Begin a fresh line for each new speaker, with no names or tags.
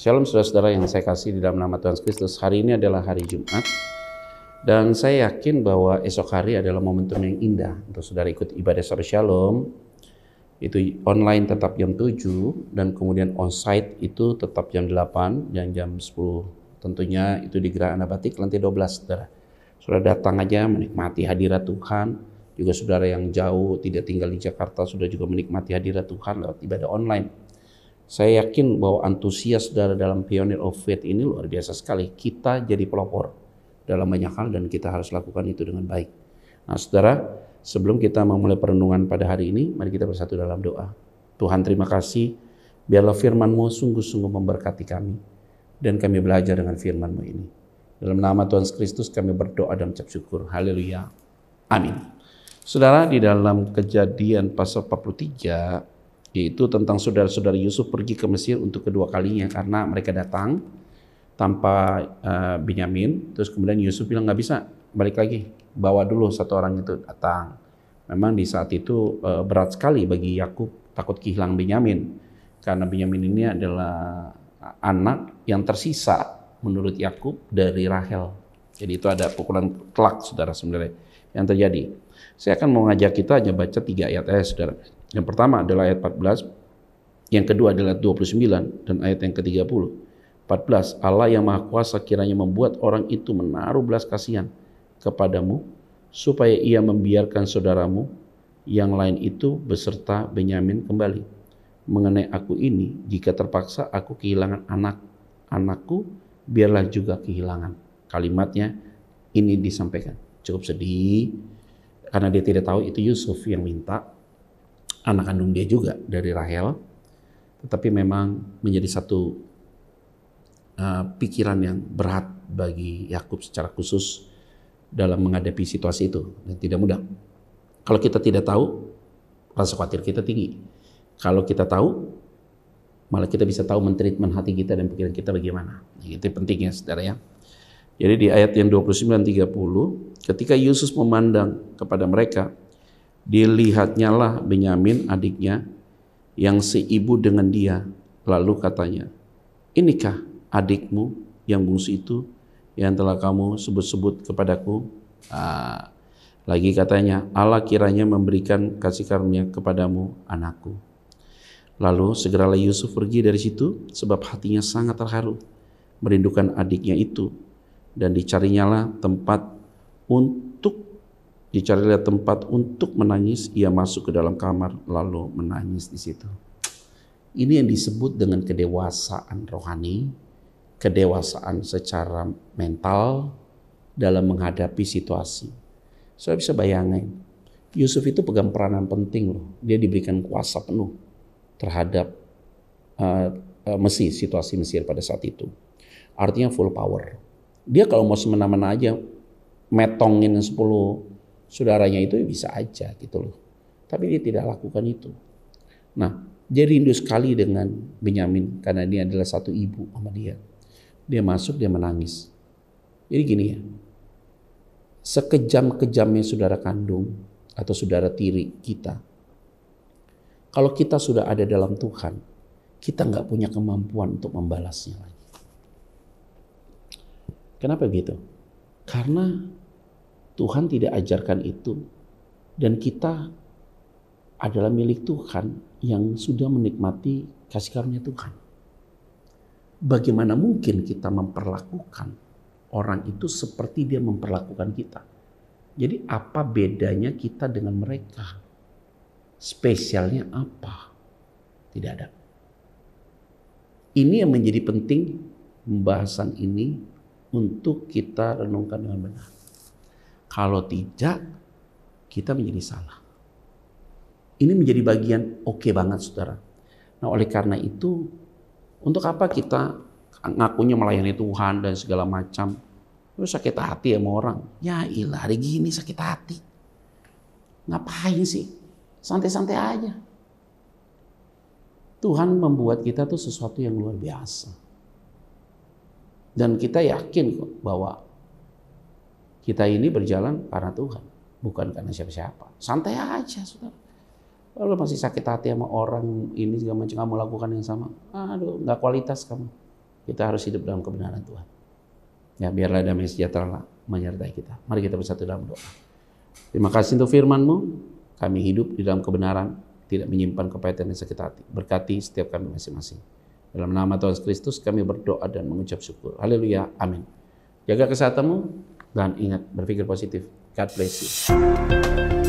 Shalom saudara-saudara yang saya kasih di dalam nama Tuhan Kristus. Hari ini adalah hari Jumat. Dan saya yakin bahwa esok hari adalah momentum yang indah untuk saudara ikut ibadah sore Shalom. Itu online tetap jam 7 dan kemudian onsite itu tetap jam 8 dan jam 10. Tentunya itu di anak Batik lantai 12 saudara. Saudara datang aja menikmati hadirat Tuhan. Juga saudara yang jauh tidak tinggal di Jakarta sudah juga menikmati hadirat Tuhan lewat ibadah online. Saya yakin bahwa antusias dari dalam pioneer of faith ini luar biasa sekali. Kita jadi pelopor dalam banyak hal dan kita harus lakukan itu dengan baik. Nah saudara, sebelum kita memulai perenungan pada hari ini, mari kita bersatu dalam doa. Tuhan terima kasih, biarlah firman-Mu sungguh-sungguh memberkati kami dan kami belajar dengan firman-Mu ini. Dalam nama Tuhan Kristus kami berdoa dan ucap syukur. Haleluya. Amin. Saudara, di dalam kejadian pasal 43, yaitu tentang saudara-saudara Yusuf pergi ke Mesir untuk kedua kalinya karena mereka datang tanpa uh, Benyamin terus kemudian Yusuf bilang nggak bisa balik lagi bawa dulu satu orang itu datang memang di saat itu uh, berat sekali bagi Yakub takut kehilangan Benyamin karena Benyamin ini adalah anak yang tersisa menurut Yakub dari Rahel jadi itu ada pukulan telak saudara sebenarnya yang terjadi saya akan mengajak kita aja baca tiga ayat ya saudara yang pertama adalah ayat 14, yang kedua adalah 29 dan ayat yang ke-30. 14 Allah yang Maha Kuasa kiranya membuat orang itu menaruh belas kasihan kepadamu supaya ia membiarkan saudaramu yang lain itu beserta Benyamin kembali. Mengenai aku ini, jika terpaksa aku kehilangan anak, anakku biarlah juga kehilangan. Kalimatnya ini disampaikan. Cukup sedih karena dia tidak tahu itu Yusuf yang minta anak kandung dia juga dari Rahel, tetapi memang menjadi satu uh, pikiran yang berat bagi Yakub secara khusus dalam menghadapi situasi itu dan tidak mudah. Kalau kita tidak tahu, rasa khawatir kita tinggi. Kalau kita tahu, malah kita bisa tahu mentreatment hati kita dan pikiran kita bagaimana. Itu pentingnya saudara ya. Jadi di ayat yang 29-30, ketika Yesus memandang kepada mereka, Dilihatnya lah Benyamin adiknya yang seibu dengan dia. Lalu katanya, inikah adikmu yang bungsu itu yang telah kamu sebut-sebut kepadaku? Ah, lagi katanya, Allah kiranya memberikan kasih karunia kepadamu anakku. Lalu segeralah Yusuf pergi dari situ sebab hatinya sangat terharu merindukan adiknya itu dan dicarinyalah tempat untuk dicari lihat tempat untuk menangis, ia masuk ke dalam kamar lalu menangis di situ. Ini yang disebut dengan kedewasaan rohani, kedewasaan secara mental dalam menghadapi situasi. Saya bisa bayangin, Yusuf itu pegang peranan penting loh. Dia diberikan kuasa penuh terhadap uh, uh, Mesir, situasi Mesir pada saat itu. Artinya full power. Dia kalau mau semena-mena aja metongin 10 saudaranya itu bisa aja gitu loh. Tapi dia tidak lakukan itu. Nah, dia rindu sekali dengan Benyamin karena dia adalah satu ibu sama dia. Dia masuk, dia menangis. Jadi gini ya, sekejam-kejamnya saudara kandung atau saudara tiri kita, kalau kita sudah ada dalam Tuhan, kita nggak punya kemampuan untuk membalasnya lagi. Kenapa begitu? Karena Tuhan tidak ajarkan itu. Dan kita adalah milik Tuhan yang sudah menikmati kasih karunia Tuhan. Bagaimana mungkin kita memperlakukan orang itu seperti dia memperlakukan kita? Jadi apa bedanya kita dengan mereka? Spesialnya apa? Tidak ada. Ini yang menjadi penting pembahasan ini untuk kita renungkan dengan benar. Kalau tidak, kita menjadi salah. Ini menjadi bagian oke okay banget, saudara. Nah, oleh karena itu, untuk apa kita ngakunya melayani Tuhan dan segala macam? Lu sakit hati ya sama orang. Ya ilah, hari gini sakit hati. Ngapain sih? Santai-santai aja. Tuhan membuat kita tuh sesuatu yang luar biasa. Dan kita yakin kok bahwa kita ini berjalan karena Tuhan, bukan karena siapa-siapa. Santai aja, sudah. Kalau masih sakit hati sama orang ini juga macam kamu lakukan yang sama, aduh nggak kualitas kamu. Kita harus hidup dalam kebenaran Tuhan. Ya biarlah damai sejahtera lah menyertai kita. Mari kita bersatu dalam doa. Terima kasih untuk FirmanMu. Kami hidup di dalam kebenaran, tidak menyimpan kepahitan dan sakit hati. Berkati setiap kami masing-masing. Dalam nama Tuhan Kristus kami berdoa dan mengucap syukur. Haleluya. Amin. Jaga kesehatanmu, dan ingat berpikir positif. God bless you.